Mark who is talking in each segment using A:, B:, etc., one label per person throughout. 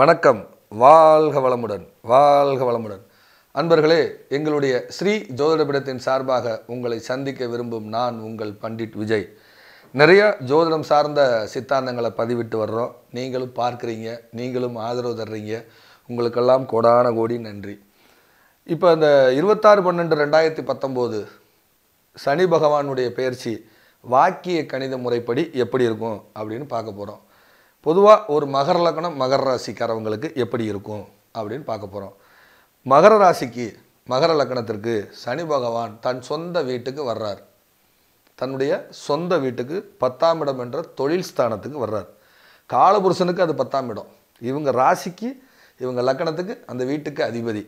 A: வணக்கம் வாழ்க வளமுடன் வாழ்க வளமுடன் அன்பர்களே எங்களுடைய ஸ்ரீ பிடத்தின் சார்பாக உங்களை சந்திக்க விரும்பும் நான் உங்கள் பண்டிட் விஜய் நிறையா ஜோதிடம் சார்ந்த சித்தாந்தங்களை பதிவிட்டு வர்றோம் நீங்களும் பார்க்குறீங்க நீங்களும் ஆதரவு தர்றீங்க உங்களுக்கெல்லாம் கோடான கோடி நன்றி இப்போ அந்த இருபத்தாறு பன்னெண்டு ரெண்டாயிரத்தி பத்தொம்போது சனி பகவானுடைய பயிற்சி வாக்கிய கணித முறைப்படி எப்படி இருக்கும் அப்படின்னு பார்க்க போகிறோம் பொதுவாக ஒரு மகர லக்னம் மகர ராசிக்காரவங்களுக்கு எப்படி இருக்கும் அப்படின்னு பார்க்க போகிறோம் மகர ராசிக்கு மகர லக்கணத்திற்கு சனி பகவான் தன் சொந்த வீட்டுக்கு வர்றார் தன்னுடைய சொந்த வீட்டுக்கு பத்தாம் இடம் என்ற தொழில் ஸ்தானத்துக்கு வர்றார் காலபுருஷனுக்கு அது பத்தாம் இடம் இவங்க ராசிக்கு இவங்க லக்கணத்துக்கு அந்த வீட்டுக்கு அதிபதி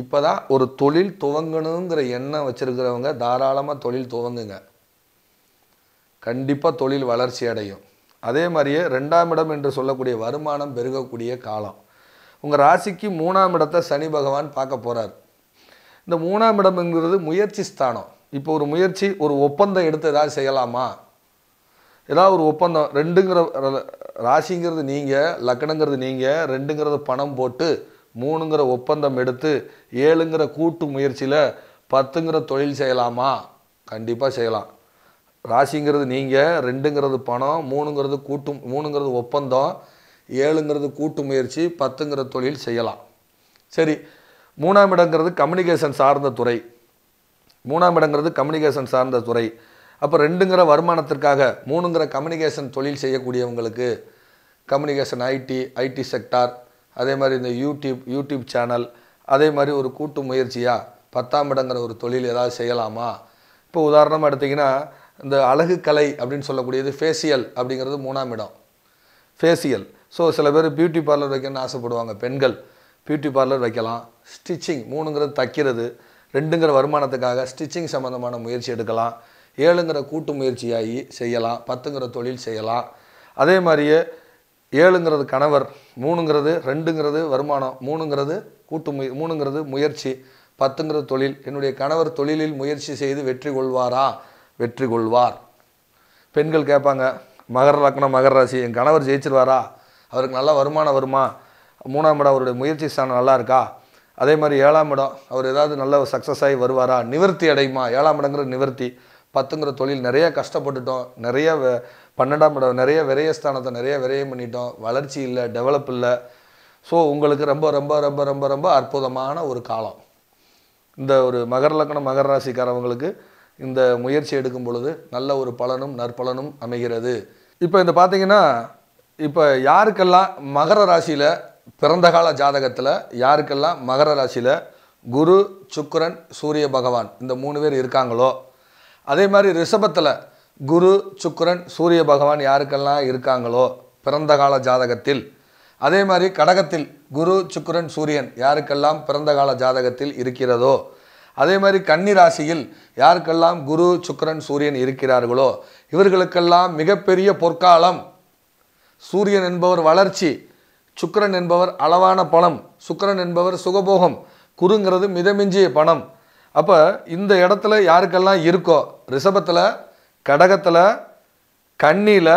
A: இப்போ தான் ஒரு தொழில் துவங்கணுங்கிற எண்ணம் வச்சுருக்கிறவங்க தாராளமாக தொழில் துவங்குங்க கண்டிப்பாக தொழில் வளர்ச்சி அடையும் அதே மாதிரியே ரெண்டாம் இடம் என்று சொல்லக்கூடிய வருமானம் பெருகக்கூடிய காலம் உங்கள் ராசிக்கு மூணாம் இடத்தை சனி பகவான் பார்க்க போகிறார் இந்த மூணாம் இடம்ங்கிறது முயற்சி ஸ்தானம் இப்போ ஒரு முயற்சி ஒரு ஒப்பந்தம் எடுத்து ஏதாவது செய்யலாமா ஏதாவது ஒரு ஒப்பந்தம் ரெண்டுங்கிற ராசிங்கிறது நீங்கள் லக்கணங்கிறது நீங்கள் ரெண்டுங்கிறது பணம் போட்டு மூணுங்கிற ஒப்பந்தம் எடுத்து ஏழுங்கிற கூட்டு முயற்சியில் பத்துங்கிற தொழில் செய்யலாமா கண்டிப்பாக செய்யலாம் ராசிங்கிறது நீங்கள் ரெண்டுங்கிறது பணம் மூணுங்கிறது கூட்டும் மூணுங்கிறது ஒப்பந்தம் ஏழுங்கிறது கூட்டு முயற்சி பத்துங்கிற தொழில் செய்யலாம் சரி மூணாம் இடங்கிறது கம்யூனிகேஷன் சார்ந்த துறை மூணாம் இடங்கிறது கம்யூனிகேஷன் சார்ந்த துறை அப்போ ரெண்டுங்கிற வருமானத்திற்காக மூணுங்கிற கம்யூனிகேஷன் தொழில் செய்யக்கூடியவங்களுக்கு கம்யூனிகேஷன் ஐடி ஐடி செக்டார் அதே மாதிரி இந்த யூடியூப் யூடியூப் சேனல் அதே மாதிரி ஒரு கூட்டு முயற்சியாக பத்தாம் இடங்கிற ஒரு தொழில் ஏதாவது செய்யலாமா இப்போ உதாரணமாக எடுத்திங்கன்னா இந்த அழகு கலை அப்படின்னு சொல்லக்கூடியது ஃபேஷியல் அப்படிங்கிறது மூணாம் இடம் ஃபேஷியல் ஸோ சில பேர் பியூட்டி பார்லர் வைக்கணும்னு ஆசைப்படுவாங்க பெண்கள் பியூட்டி பார்லர் வைக்கலாம் ஸ்டிச்சிங் மூணுங்கிறது தைக்கிறது ரெண்டுங்கிற வருமானத்துக்காக ஸ்டிச்சிங் சம்மந்தமான முயற்சி எடுக்கலாம் ஏழுங்கிற கூட்டு முயற்சியாகி செய்யலாம் பத்துங்கிற தொழில் செய்யலாம் அதே மாதிரியே ஏழுங்கிறது கணவர் மூணுங்கிறது ரெண்டுங்கிறது வருமானம் மூணுங்கிறது கூட்டு முய மூணுங்கிறது முயற்சி பத்துங்கிற தொழில் என்னுடைய கணவர் தொழிலில் முயற்சி செய்து வெற்றி கொள்வாரா வெற்றி கொள்வார் பெண்கள் கேட்பாங்க மகர லக்னம் மகர ராசி என் கணவர் ஜெயிச்சிருவாரா அவருக்கு நல்ல வருமானம் வருமா மூணாம் இடம் அவருடைய முயற்சி ஸ்தானம் நல்லா இருக்கா அதே மாதிரி ஏழாம் இடம் அவர் ஏதாவது நல்ல சக்ஸஸ் ஆகி வருவாரா நிவர்த்தி அடையுமா ஏழாம் இடங்கிற நிவர்த்தி பத்துங்கிற தொழில் நிறைய கஷ்டப்பட்டுட்டோம் நிறைய பன்னெண்டாம் இடம் நிறைய விரைய ஸ்தானத்தை நிறைய விரயம் பண்ணிட்டோம் வளர்ச்சி இல்லை டெவலப் இல்லை ஸோ உங்களுக்கு ரொம்ப ரொம்ப ரொம்ப ரொம்ப ரொம்ப அற்புதமான ஒரு காலம் இந்த ஒரு மகர லக்கணம் மகர ராசிக்காரவங்களுக்கு இந்த முயற்சி எடுக்கும் பொழுது நல்ல ஒரு பலனும் நற்பலனும் அமைகிறது இப்போ இந்த பார்த்தீங்கன்னா இப்போ யாருக்கெல்லாம் மகர ராசியில் பிறந்த கால ஜாதகத்தில் யாருக்கெல்லாம் மகர ராசியில் குரு சுக்கரன் சூரிய பகவான் இந்த மூணு பேர் இருக்காங்களோ அதே மாதிரி ரிஷபத்தில் குரு சுக்கரன் சூரிய பகவான் யாருக்கெல்லாம் இருக்காங்களோ பிறந்த கால ஜாதகத்தில் அதே மாதிரி கடகத்தில் குரு சுக்கரன் சூரியன் யாருக்கெல்லாம் பிறந்த கால ஜாதகத்தில் இருக்கிறதோ அதே மாதிரி கன்னிராசியில் ராசியில் யாருக்கெல்லாம் குரு சுக்கரன் சூரியன் இருக்கிறார்களோ இவர்களுக்கெல்லாம் மிகப்பெரிய பொற்காலம் சூரியன் என்பவர் வளர்ச்சி சுக்கரன் என்பவர் அளவான பணம் சுக்கரன் என்பவர் சுகபோகம் குருங்கிறது மிதமிஞ்சிய பணம் அப்போ இந்த இடத்துல யாருக்கெல்லாம் இருக்கோ ரிஷபத்தில் கடகத்தில் கண்ணியில்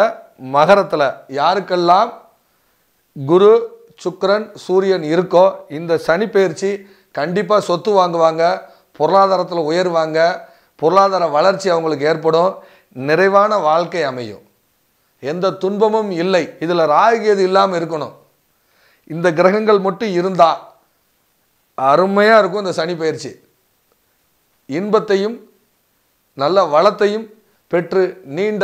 A: மகரத்தில் யாருக்கெல்லாம் குரு சுக்கரன் சூரியன் இருக்கோ இந்த சனி பயிற்சி கண்டிப்பாக சொத்து வாங்குவாங்க பொருளாதாரத்தில் உயர்வாங்க பொருளாதார வளர்ச்சி அவங்களுக்கு ஏற்படும் நிறைவான வாழ்க்கை அமையும் எந்த துன்பமும் இல்லை இதில் ராகியது இல்லாமல் இருக்கணும் இந்த கிரகங்கள் மட்டும் இருந்தால் அருமையாக இருக்கும் இந்த சனி பயிற்சி இன்பத்தையும் நல்ல வளத்தையும் பெற்று நீண்ட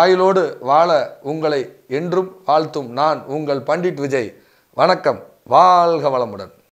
A: ஆயுளோடு வாழ உங்களை என்றும் வாழ்த்தும் நான் உங்கள் பண்டிட் விஜய் வணக்கம் வாழ்க வளமுடன்